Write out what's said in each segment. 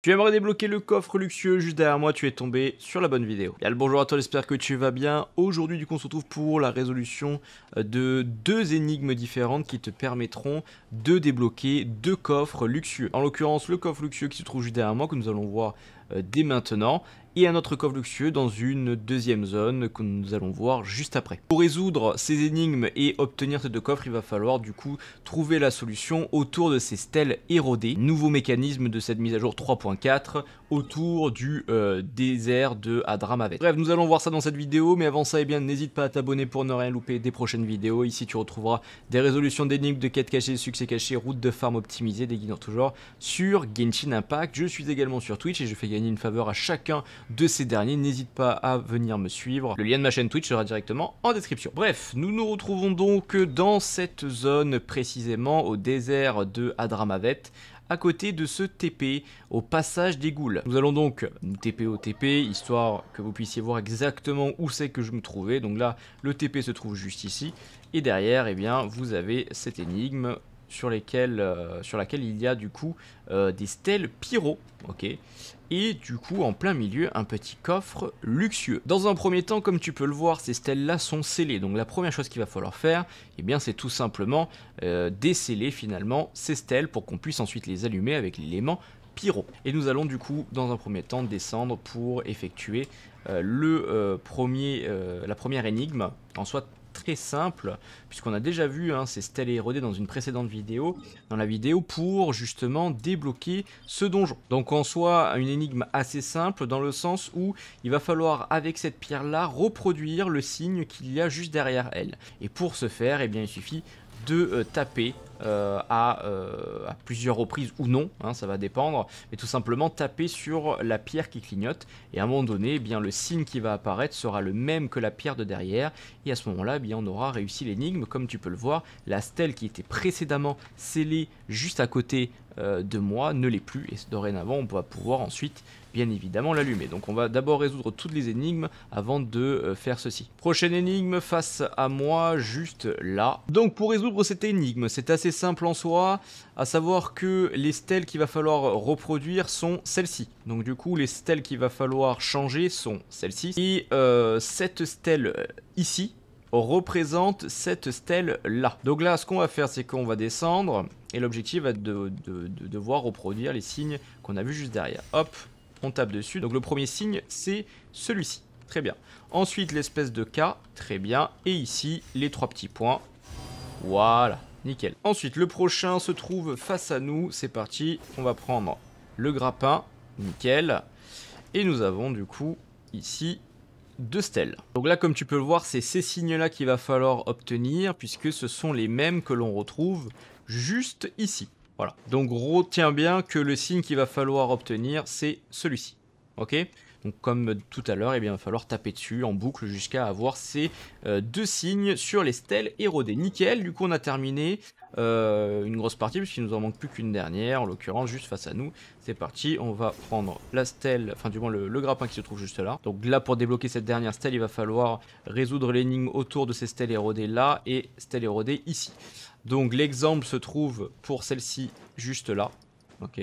Tu aimerais débloquer le coffre luxueux juste derrière moi, tu es tombé sur la bonne vidéo. et le bonjour à toi, j'espère que tu vas bien. Aujourd'hui du coup on se retrouve pour la résolution euh, de deux énigmes différentes qui te permettront de débloquer deux coffres luxueux. En l'occurrence le coffre luxueux qui se trouve juste derrière moi que nous allons voir euh, dès maintenant et un autre coffre luxueux dans une deuxième zone que nous allons voir juste après. Pour résoudre ces énigmes et obtenir ces deux coffres, il va falloir du coup trouver la solution autour de ces stèles érodées. Nouveau mécanisme de cette mise à jour 3.4 autour du euh, désert de Adramavet. Bref, nous allons voir ça dans cette vidéo, mais avant ça, et eh bien n'hésite pas à t'abonner pour ne rien louper des prochaines vidéos. Ici, tu retrouveras des résolutions d'énigmes, de quêtes cachées, succès cachés, routes de farm optimisées, des guides toujours sur Genshin Impact. Je suis également sur Twitch et je fais une faveur à chacun de ces derniers, n'hésite pas à venir me suivre. Le lien de ma chaîne Twitch sera directement en description. Bref, nous nous retrouvons donc dans cette zone précisément au désert de Hadramavet à côté de ce TP au passage des goules. Nous allons donc nous TP au TP, histoire que vous puissiez voir exactement où c'est que je me trouvais. Donc là, le TP se trouve juste ici. Et derrière, et eh bien, vous avez cette énigme sur, lesquelles, euh, sur laquelle il y a du coup euh, des stèles pyro, ok et du coup en plein milieu un petit coffre luxueux. Dans un premier temps, comme tu peux le voir, ces stèles-là sont scellées. Donc la première chose qu'il va falloir faire, eh bien, c'est tout simplement euh, déceller finalement ces stèles pour qu'on puisse ensuite les allumer avec l'élément pyro. Et nous allons du coup dans un premier temps descendre pour effectuer euh, le, premier, la première énigme en soit simple, puisqu'on a déjà vu, hein, c'est Stella dans une précédente vidéo, dans la vidéo pour justement débloquer ce donjon. Donc en soit une énigme assez simple dans le sens où il va falloir avec cette pierre-là reproduire le signe qu'il y a juste derrière elle. Et pour ce faire, et eh bien, il suffit de euh, taper euh, euh, à, plusieurs reprises ou non, hein, ça va dépendre, mais tout simplement taper sur la pierre qui clignote et à un moment donné, eh bien le signe qui va apparaître sera le même que la pierre de derrière et à ce moment-là, eh on aura réussi l'énigme. Comme tu peux le voir, la stèle qui était précédemment scellée juste à côté euh, de moi ne l'est plus et dorénavant on va pouvoir ensuite bien évidemment l'allumer. Donc on va d'abord résoudre toutes les énigmes avant de euh, faire ceci. Prochaine énigme face à moi, juste là. Donc pour résoudre cette énigme, c'est assez simple en soi, à savoir que les stèles qu'il va falloir reproduire sont celles-ci. Donc du coup les stèles qu'il va falloir changer sont celles-ci. Et euh, cette stèle ici représente cette stèle-là. Donc là, ce qu'on va faire, c'est qu'on va descendre, et l'objectif va de, de, devoir reproduire les signes qu'on a vus juste derrière. Hop, on tape dessus. Donc le premier signe, c'est celui-ci. Très bien. Ensuite, l'espèce de K. Très bien. Et ici, les trois petits points. Voilà. Nickel. Ensuite, le prochain se trouve face à nous. C'est parti. On va prendre le grappin. Nickel. Et nous avons du coup ici de stèles. Donc là, comme tu peux le voir, c'est ces signes-là qu'il va falloir obtenir, puisque ce sont les mêmes que l'on retrouve juste ici. Voilà. Donc retiens bien que le signe qu'il va falloir obtenir, c'est celui-ci. Ok donc comme tout à l'heure, eh il va falloir taper dessus en boucle jusqu'à avoir ces euh, deux signes sur les stèles érodées. Nickel, du coup on a terminé euh, une grosse partie puisqu'il nous en manque plus qu'une dernière, en l'occurrence juste face à nous. C'est parti, on va prendre la stèle, enfin du moins le, grappin qui se trouve juste là. Donc là pour débloquer cette dernière stèle, il va falloir résoudre l'énigme autour de ces stèles érodées là et stèles érodées ici. Donc l'exemple se trouve pour celle-ci juste là. Ok.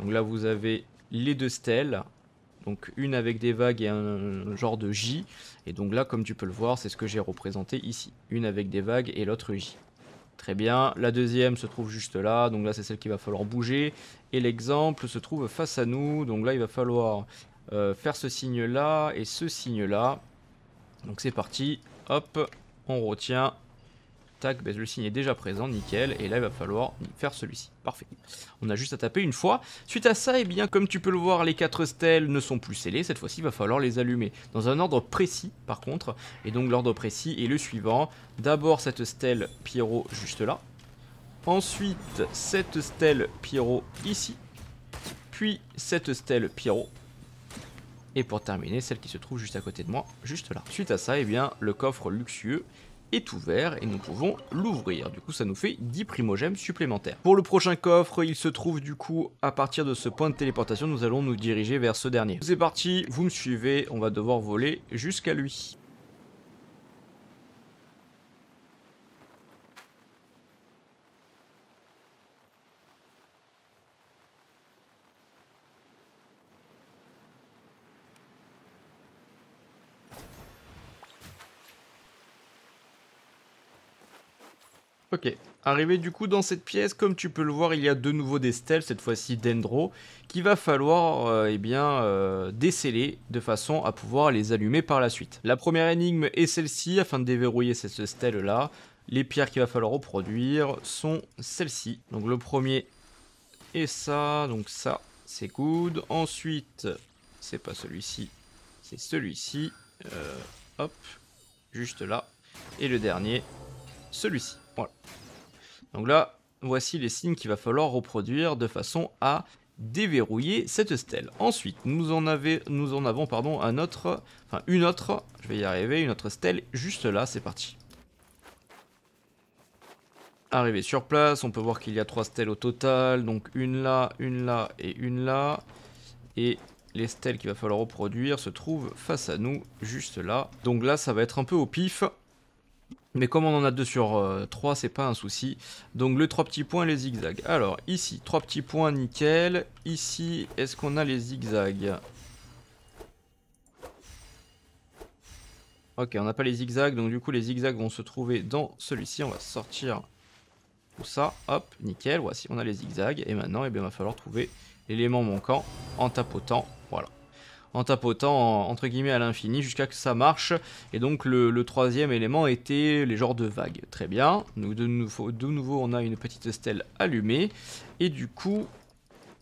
Donc là vous avez les deux stèles donc une avec des vagues et un genre de J. Et donc là, comme tu peux le voir, c'est ce que j'ai représenté ici. Une avec des vagues et l'autre J. Très bien, la deuxième se trouve juste là, donc là c'est celle qu'il va falloir bouger. Et l'exemple se trouve face à nous, donc là il va falloir euh, faire ce signe là et ce signe là. Donc c'est parti, hop, on retient, ben, le signe est déjà présent, nickel, et là il va falloir faire celui-ci, parfait. On a juste à taper une fois. Suite à ça, et eh bien comme tu peux le voir, les quatre stèles ne sont plus scellées, cette fois-ci il va falloir les allumer, dans un ordre précis par contre, et donc l'ordre précis est le suivant, d'abord cette stèle Pierrot juste là, ensuite cette stèle Pierrot ici, puis cette stèle Pierrot et pour terminer, celle qui se trouve juste à côté de moi, juste là. Suite à ça, et eh bien, le coffre luxueux ouvert et nous pouvons l'ouvrir. Du coup, ça nous fait 10 primogèmes supplémentaires. Pour le prochain coffre, il se trouve du coup à partir de ce point de téléportation, nous allons nous diriger vers ce dernier. C'est parti, vous me suivez, on va devoir voler jusqu'à lui. Ok. Arrivé du coup dans cette pièce, comme tu peux le voir, il y a de nouveau des stèles, cette fois-ci d'Endro, qu'il va falloir euh, eh bien, euh, déceler de façon à pouvoir les allumer par la suite. La première énigme est celle-ci, afin de déverrouiller cette stèle-là. Les pierres qu'il va falloir reproduire sont celles-ci. Donc le premier est ça, donc ça c'est good. Ensuite, c'est pas celui-ci, c'est celui-ci. Euh, hop, juste là. Et le dernier, celui-ci. Voilà. Donc là, voici les signes qu'il va falloir reproduire de façon à déverrouiller cette stèle. Ensuite, nous en, avons pardon, un autre, enfin une autre, je vais y arriver, une autre stèle juste là, c'est parti. Arrivé sur place, on peut voir qu'il y a trois stèles au total, donc une là, une là et une là. Et les stèles qu'il va falloir reproduire se trouvent face à nous, juste là. Donc là, ça va être un peu au pif. Mais comme on en a deux sur 3, euh, c'est pas un souci. Donc le 3 petits points, les zigzags. Alors ici, trois petits points, nickel. Ici, est-ce qu'on a les zigzags Ok, on n'a pas les zigzags, donc du coup les zigzags vont se trouver dans celui-ci. On va sortir tout ça, hop, nickel. Voici, on a les zigzags. Et maintenant, eh bien, il va falloir trouver l'élément manquant en tapotant. Voilà en tapotant entre guillemets à l'infini jusqu'à que ça marche. Et donc le, troisième élément était les genres de vagues. Très bien. Nous, de, nouveau, de nouveau, on a une petite stèle allumée. Et du coup,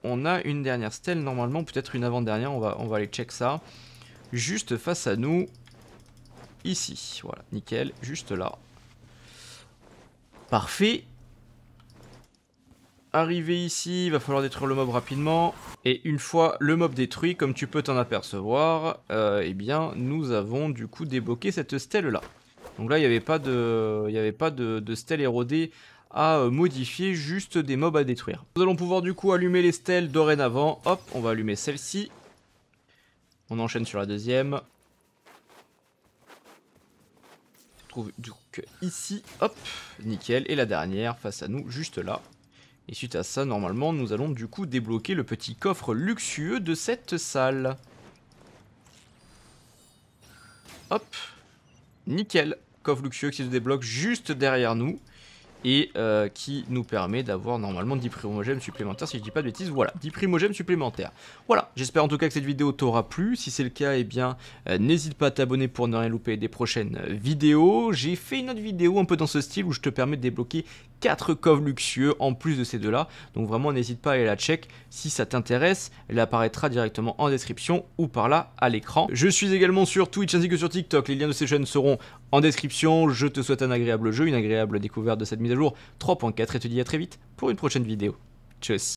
on a une dernière stèle, normalement, peut-être une avant-dernière. On va, on va aller check ça. Juste face à nous, ici. Voilà, nickel, juste là. Parfait. Arrivé ici, il va falloir détruire le mob rapidement. Et une fois le mob détruit, comme tu peux t'en apercevoir, euh, eh bien, nous avons du coup débloqué cette stèle-là. Donc là, il n'y avait pas, de, il y avait pas de, stèle érodée à euh, modifier, juste des mobs à détruire. Nous allons pouvoir du coup allumer les stèles dorénavant. Hop, on va allumer celle-ci. On enchaîne sur la deuxième. On trouve donc ici, hop, nickel. Et la dernière face à nous, juste là. Et suite à ça, normalement, nous allons du coup débloquer le petit coffre luxueux de cette salle. Hop. Nickel. Coffre luxueux qui se débloque juste derrière nous. Et euh, qui nous permet d'avoir normalement 10 primogèmes supplémentaires, si je dis pas de bêtises, voilà, 10 primogèmes supplémentaires. Voilà, j'espère en tout cas que cette vidéo t'aura plu, si c'est le cas, eh bien, euh, n'hésite pas à t'abonner pour ne rien louper des prochaines euh, vidéos. J'ai fait une autre vidéo un peu dans ce style où je te permets de débloquer 4 coves luxueux en plus de ces deux-là. Donc vraiment, n'hésite pas à aller la check si ça t'intéresse. Elle apparaîtra directement en description ou par là à l'écran. Je suis également sur Twitch ainsi que sur TikTok. Les liens de ces chaînes seront en description. Je te souhaite un agréable jeu, une agréable découverte de cette mise à jour 3.4 et te dis à très vite pour une prochaine vidéo. Tchuss